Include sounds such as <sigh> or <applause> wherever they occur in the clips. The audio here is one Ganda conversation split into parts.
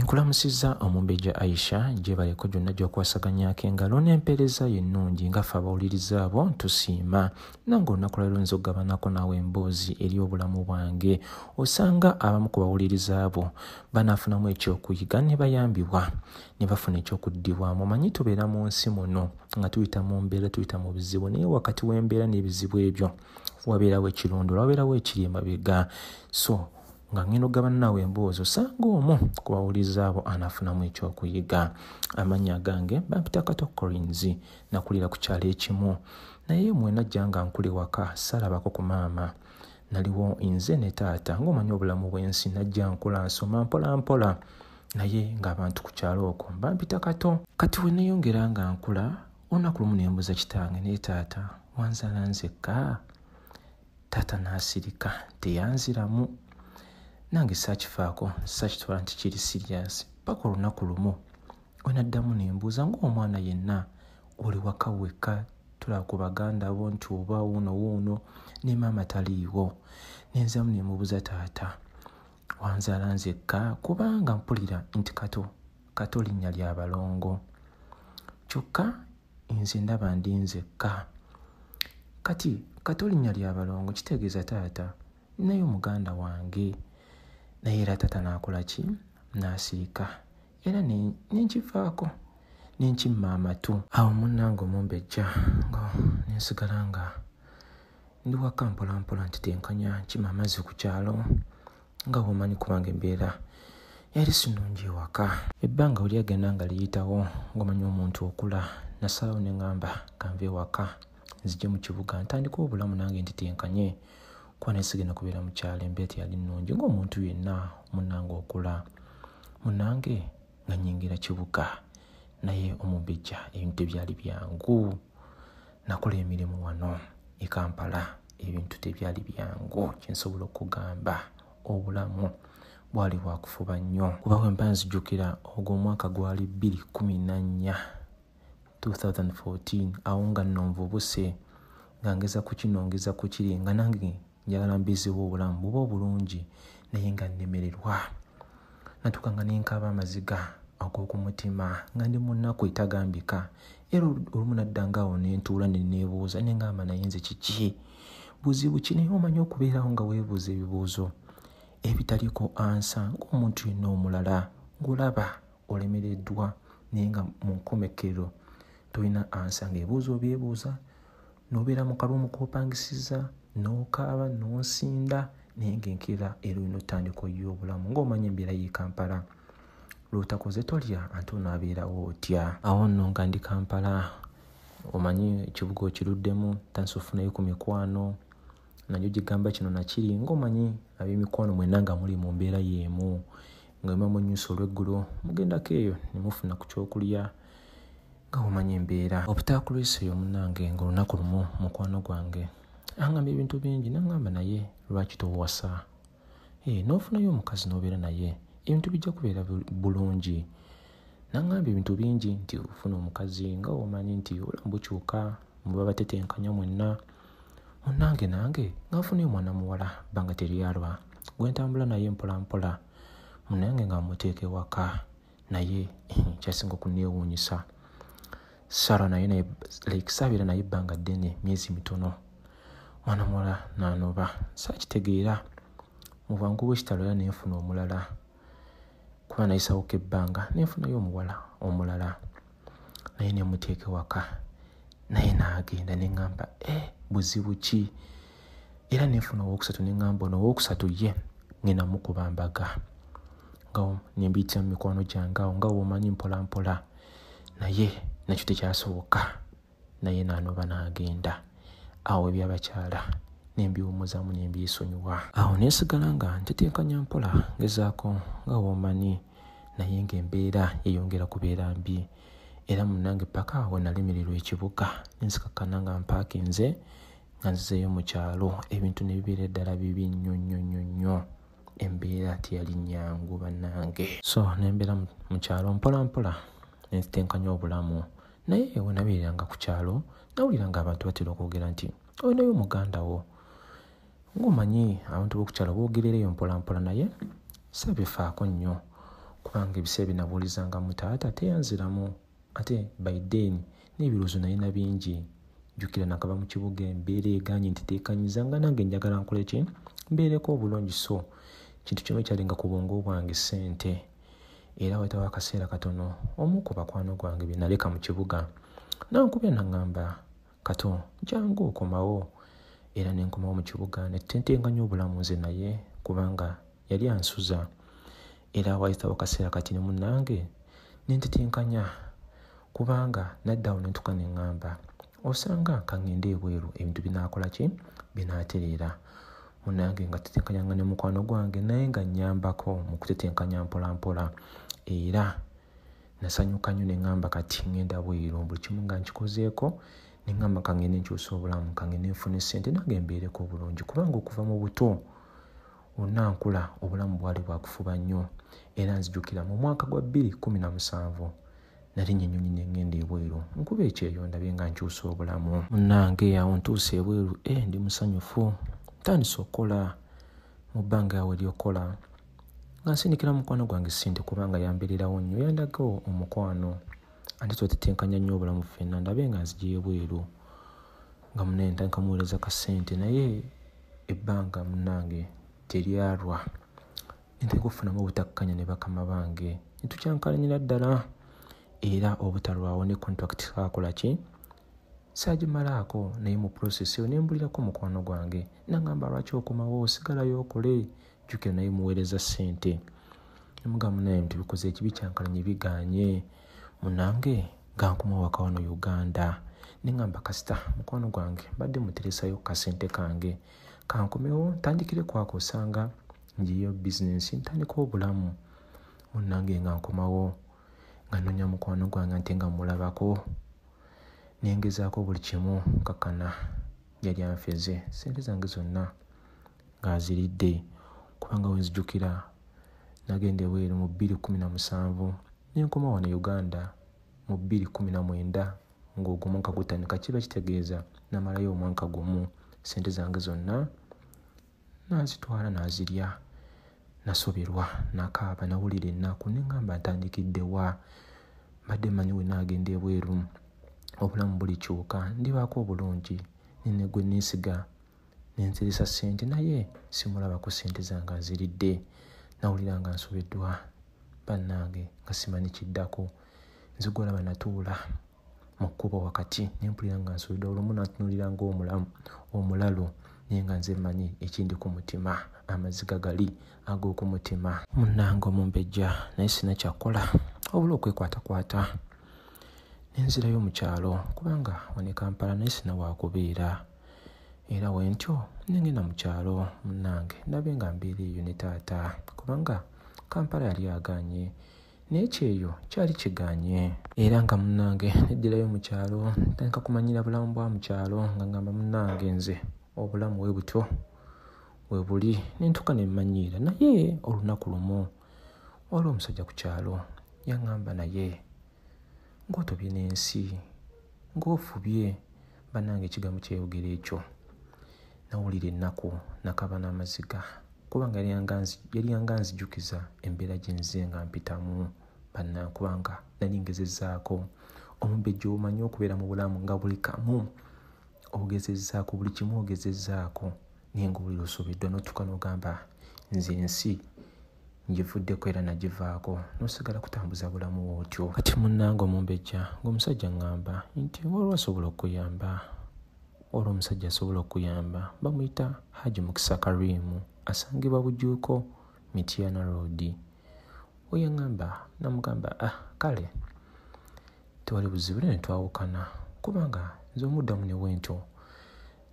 enkulamusiza omumbejja aisha gye baleko gyonna gyokwasaganyako engalo n'empeereza yennungi ngaffe abawuliriza abo tusiima nange olunaku lwalonza okugabanako naawe emboozi eri obulamu bwange osanga abamu ku bawuliriza abo banaafunamu ekyokuyiga ne bayambibwa ne bafuna ekyokuddibwamu omanyi tubeera mu nsi muno nga tuyita mu mbeera tuyita mu bizibu naye wakati w'embeera n'ebizibu ebyo wabeerawo ekirondolwa wabeerawo ekiri emabega so nga ngenda ogabanaawe emboozi osanga omu kubawuliza abo anafunamu ekyokuyiga amanya gange bampita katocorins nakulira ku kyalo ekimu naye mwena jja nga nkula waka salabako ku maama naliwo nze ne taata ngaomanyi obulamu bwensi najja nkula nsoma mpolampola naye ngaabantu ku kyalo okwo bampita kato kati weneeyongera nga nkula olunaku lumu nembuza kitange naye taata wanzala nzekka taata naasirika teyanziramu nange sakifaako sakitwala nti kiri sirias paka olunaku lumu wenaddamu nembuuza ngaomwana yenna oli waka wekka tulaba ku baganda bo nti oba wuuno wuuno ne maama taliiwo nenzamu nemubuuza taata wanzaala nzekka kubanga mpulira nti kato kato linnya lyabalongo kyokka nze ndaba ndi nzekka kati kato linnya lyabalongo kitegeeza taata naye omuganda wange naye era taata naakolaki naasirika era nenkivaako nenkimma amatu awo munnanga omumbejja nga nensigala nga ndi waka mpolampola nti tenkanya nkima amazzi ku kyalo nga womanyi kubanga embeera yali sinungi ewaka ebbanga oli agenda nga liyitawo ngaomanyi omuntu okula nasalawo neŋgamba kanva ewaka nzijje mu kibuga ntandika obulamu nange nti tenkanye kwanesigenda kubeera mukyalo embeeti yali nungi ngaomuntu yenna munange okula munange nga nyingira kibuka naye omubijja ebintu ebyali byangu nakola emirimu wano ekampala ebintu tebyali byangu kyensobola okugamba obulamu bwali bwakufuba nnyo kubawo empanzijukira ogwo omwaka gwali 214 2014 awo nga nonvubuse nga ngeza ku kino ngeza ku kiri nga nange njalalambizibwa obulamu buba obulungi naye nga nnemererwa natuuka nga nenkaaba amaziga ag'okumutima nga ndi munaku etagambika era olumu naddangaawo nentuula nenebuuza nengamba nayenze kiki buzibu ki naye omanyi okubeerawo nga weebuuza ebibuuzo ebitaliko ansa ngaomuntu yenna omulala ngolaba olemereddwa naye nga mu nkomekero tolina ansa nga ebuuzo byebuuza nobeera mukalumu kopangisiza n'okaaba n'osinda naye ngaenkira eroyina otandika oyobulamu ngaomanya embeera yekampala lwotakoze tolya anti onoabeerawo otya awo nno nga ndi kampala omanyi ekibuga okiruddemu tansi ofunayo ku mikwano nagyo gigamba kino nakiri ngaomanyi abemikwano mwena nga muli mu mbeera yeemu nga wema munyusa olweggulo mugendako eyo nemufuna ku kyokulya nga womanya embeera obutakulwesa eyo munange nga olunaku lumu mukwano gwange aŋŋamba ebintu bingi naŋŋamba naye lwaki towasa eh, n'ofunayo omukazi n'obeera naye ebintu bijja kubeera bulungi naŋŋamba ebintu bingi nti ofuna omukazi nga womanyi nti olamu bukyuka muba batetenkanya mwenna munange nange ngaafunayo omwana muwala banga teryalwa gwentambula naye mpolampola munange nga muteeka ewaka naye <laughs> kyasinga okuneewuunyisa sara naye naye like saabeera naye ebbanga ddene myezi mitono mwana muwala nanoba sakitegeera mubwangu bwekitalo era nenfuna omulala kuba nayisawoka ebbanga nenfunayo omuwala omulala naye nemuteeka waka naye nagenda neamba eh, buzibu ki era nenfuna owokusatu neamba ono owokusatu ye ngenda mukuba mbaga ngawo nembiitira mumikwano gyangeawo nga womanyi mpolampola naye nakyo tekyasoboka naye nanoba nagenda na awo ebyabakyala nembiwumuzamu nembyesonyiwa awo nesigala nga ntetekanya mpola ngezaako nga womanyi naye nga embeera yeyongera kubeera mbi era munange paka awo nalemererwa ekibuga nensikakana nga mpakinze nga nzizeyo mukyalo ebintu nebibeera eddala bibi nnyonyonyonyo embeera teyali nyangu banange so nembeera mukyalo mpola mpola nentenkanya obulamu naye wenabeeranga ku kyalo nawulira nga abantu batera okwogera nti olinayo omugandawo ngaomanyi abantu bokukyalo boogerereyo mpolampola naye sabifaako nnyo kubanga ebiseera byenabuulizanga mutaata teyanziramu ate biden n'ebirowozo naye na bingi jukira nakava mu kibuga embeera eganye ntitekanyizanga nange njagala nkoleki mbeereko obulungi so kintu kyoma ekyalinga ku bwongo bwange sente era wetawo akaseera katono omu ku bakwano gwange byenaleka mu kibuga nankubya naŋamba kato jangu okomawo era nenkomawo mu kibuga netentenganya obulamu nze naye kubanga yali ansuza era wayitawo kaseera kati nemunange nentetenkanya kubanga naddawo nentuka neŋamba osanga kaŋenda ebweru ebintu binakolaki binatereera munange nga tetenkanyanga ne mukwano gwange naye nga nyambako mu kutetenkanya mpolampola era nasanyuka nnyo neŋamba kati ŋenda bweiro buli kimu nga nkikozeeko neŋamba kangene nkyusa obulamu kangene nfuna esente nange mbeereko obulungi kubanga okuva mu buto onankula obulamu bwali bwakufuba nnyo era nzijukira mu mwaka gwa 217 nali nyenyonyi neŋenda ebweru nkuba ekyeyo ndabe nga nkyusa obulamu munange awo ntuusa ebweru e ndi musanyufu tandisa okola mu bbanga yawe eryokola nga nsindikira mukwano gwange sinte kubanga yambererawo nnyo yandagawo omukwano anti twetetenkanya nnyo obulamu fenna ndabe nga nzigyebweru nga munentankamuweereza kasente naye ebbanga munange teryalwa nintaka okufunamu obutakkanya ne bakama bange nitukyankalanyira ddala era obutalwawo ne contract kakolaki saagimalaako naye mu purosesi ne mbulirako mukwano gwange naŋamba lwaki okomawo osigalayo okole jukira naye muweereza ssente nemugambu naye nti bikoze ekibi kyankalanye biganye munange gankuma waka wano uganda neŋamba kasita mukwano gwange badde muteresayo kasente kange kankomewo ntandikire kwaka osanga njiyo bizinesi ntandika obulamu munange nga nkomawo nga nonya mukwano gwange nti nga mulabako nengezaako buli kimu kakana yali anfeze sente zange zonna ngaaziridde kubanga wenzijukira nagenda eweeru mu 217 nenkoma wano uganda mu 219 ngaogwo mwaka gutandika kiba kitegeeza namalayo omwaka gumu sente zange zonna nazitwala nazirya nasoberwa nakaaba nawulira ennaku nengamba ntandikiddewa mbadde manyi wenagenda ebweru obulamu bulikyuka ndibaako obulungi nene gwe nesiga nenzirisa sente naye simulabako sente zange aziridde nawulira nga nsobeddwa bannange nga simanyi kiddako nzigolaba natuula mu kkubo wakati nempulira nga nsobedde olumu natunulira ngaomulalo naye nga nze manyi ekindi ku mutima amaziga gali ag'okumutima munnange omumbejja naye sina kyakkola obula okwekwatakwata enzira y'omukyalo kubanga wane kampala naye sina wakubeera era wentyo nengenda mukyalo munange nabe nga mbeera eyo ne taata kubanga kampala yali aganye naye kyeyo kyali kiganye era nga munange neddirayo mukyalo ntandika kumanyira bulamu bwa mukyalo nga ngamba munange nze obulamu we butyo webuli nentuka nemmanyiira naye olunaku lumu waliwo omusajja ku kyalo yaŋŋamba naye ng'otobye n'ensi ng'ofubye bannange ekigambo kyeyogera ekyo nawulira ennaku nakaba n'amaziga kubanga yalyanga nzijukiza embeera gye nze nga mpitamu banna kubanga nali ngezezaako omumbejja omanyi okubeera mu bulamu nga buli kamu ogezezaako buli kimu ogezezaako naye ngaowulira osobeddwa notuka n'ogamba nze ensi njifuddeko era nagivaako nosigala kutambuza bulamu wootyo kati munanga omumbejja ngaomusajja ngamba nti olwo asobola okuyamba olwo omusajja asobola okuyamba bamuyita haji mukisa karimu asangibwa bujuuko mitiana roodi oyo ngamba namugamba ah, kale tewali buzibu ne netwawukana kubanga nze omuddamu newentyo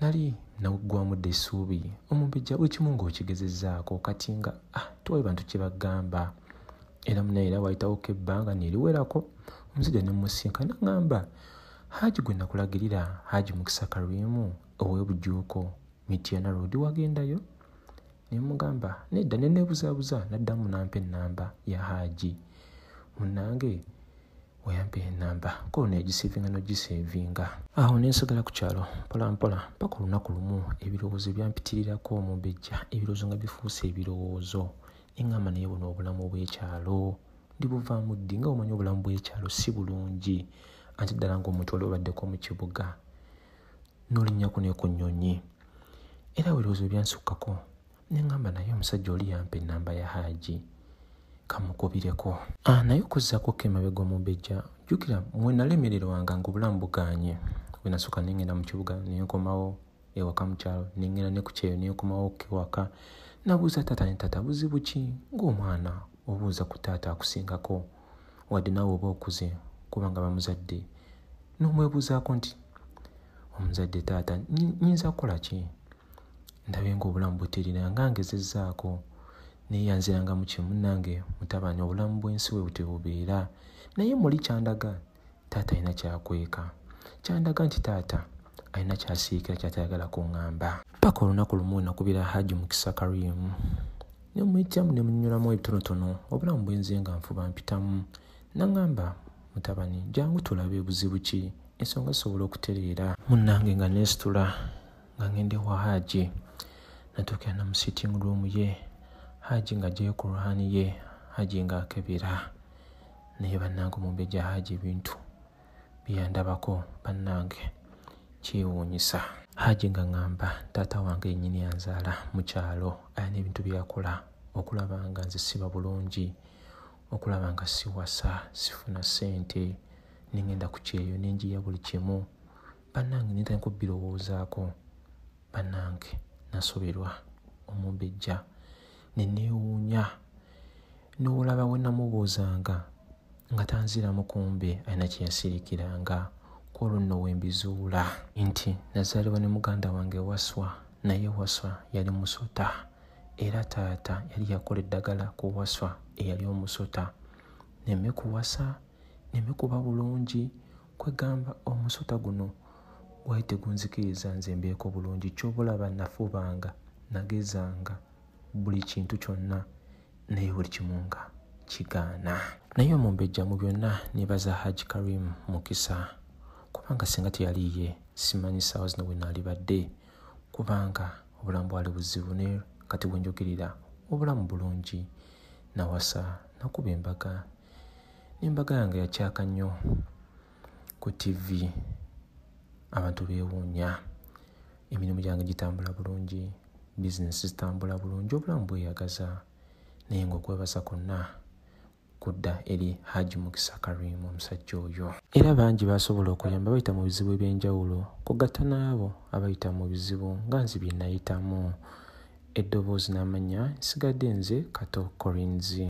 nali nagwamudda essuubi omumbejja wekimu ngaokigezezaako kati nga ah, tuwali bantu kyebagamba era munaera wayitawoko ebbanga neriwerako omusajja nemusinka nagamba haji gwe nakulagirira haji mukisa kalwimu owebujuuko mitiana rodi wagendayo nemugamba nedda nenebuzabuza naddamu nampa enamba ya haji munange weyampa enamba ko noegisevinga nogisevinga awo nensigala ku kyalo mpolampola mpaka olunaku lumu ebirowoozo ebyampitirirako omubejja ebirowoozo nga bifuuse ebirowoozo eŋŋamba naye buno obulamu obwekyalo ndibuvaamu ddi nga omanyi obulamu bwekyalo si bulungi anti ddala ngaomuntu wali obaddeko mu kibuga nolinnyaku neku nyonyi era weerowoozo byansukkako neŋŋamba naye omusajja oli yampa enamba ya haaji kamukubireko ah, naye okuzzaako kemabega omumbejja jjukira mwe nalemererwanga ngaobulamu buganye wenasooka nengenda mukibuga nenkomawo ewaka mukyalo nengenda nekukyeyo nenkomawo kewaka nabuuza taata ne taata buzibu ki ngaomwana obuuza ku taata akusingako wadde nawe oba okuze kubanga bamuzadde nomwebuuzaako nti omuzadde taata nyinza kukola ki ndabe ngaobulamu butereranga ngezezaako naye yanziranga mu kimu nange mutabani obulamu bw'ensi bwe butebubeera naye muli kyandaga taata alina kyakweka kyandaga nti taata alina kyasiikira kyatayagala kuŋŋamba paka olunaku lumu wenakubira hajji mu kisakariimu nemuyitamu nemunyulamu ebitonotono obulamu bwenzie nga nfuba mpitamu naŋŋamba mutabani jangu tulabe ebuzibu ki ensonga zisobola okutereera munnange nga neesitula nga ŋŋendewa hajji natuukira namu sitting room ye yeah. hajji nga gye kurwani ye hajji nga akebera naye bannange omumbe gya hajji ebintu byeyandabako bannange kyewuunyisa hajji nga ngamba taata wange enyini yanzaala mu kyalo ayina ebintu byeyakola okulaba nga nzisiba bulungi okulaba nga siwasa sifuna sente nengenda ku kyeyo nenjiya buli kimu bannange nitaikubbirowoozaako bannange nasoberwa omumbejja ne neewuunya n'olaba we namubuuzanga nga tanziramu kumbe alina kye yasirikiranga kwolwo nno wembizuula nti nazaaliwa ne muganda wange waswa naye waswa yali musota era taata yali yakola eddagala ku waswa eyali omusota neme kuwasa neme kuba bulungi kwegamba omusota guno gwali tegunzikiriza nze mbeeko bulungi kyobulaba nafubanga nagezanga buli kintu kyonna naye buli kimu nga kigaana naye omumbejja mu byonna nebaza haji karim mukisa kubanga singa teyaliye simanyi saawa zino wenaalibadde kubanga obulamu bwali buzibu ne kati wenjogerera obulamu bulungi nawasa nakuba embaga nembaga yange yakyaka nnyo ku tivi abantu bewuunya emirimu gyange gitambula bulungi bizinesi zitambula bulungi obulamu bweyagaza naye nga okwebaza kwonna kudda eri haji mukisa karimu omusajja oyo era bangi basobola okuyamba bayita mu bizibu ebyenjawulo kugatta naabo abayita mu bizibu nga nzi byenayitamu eddoboozi n'amanya nsigadde nze kato korinzi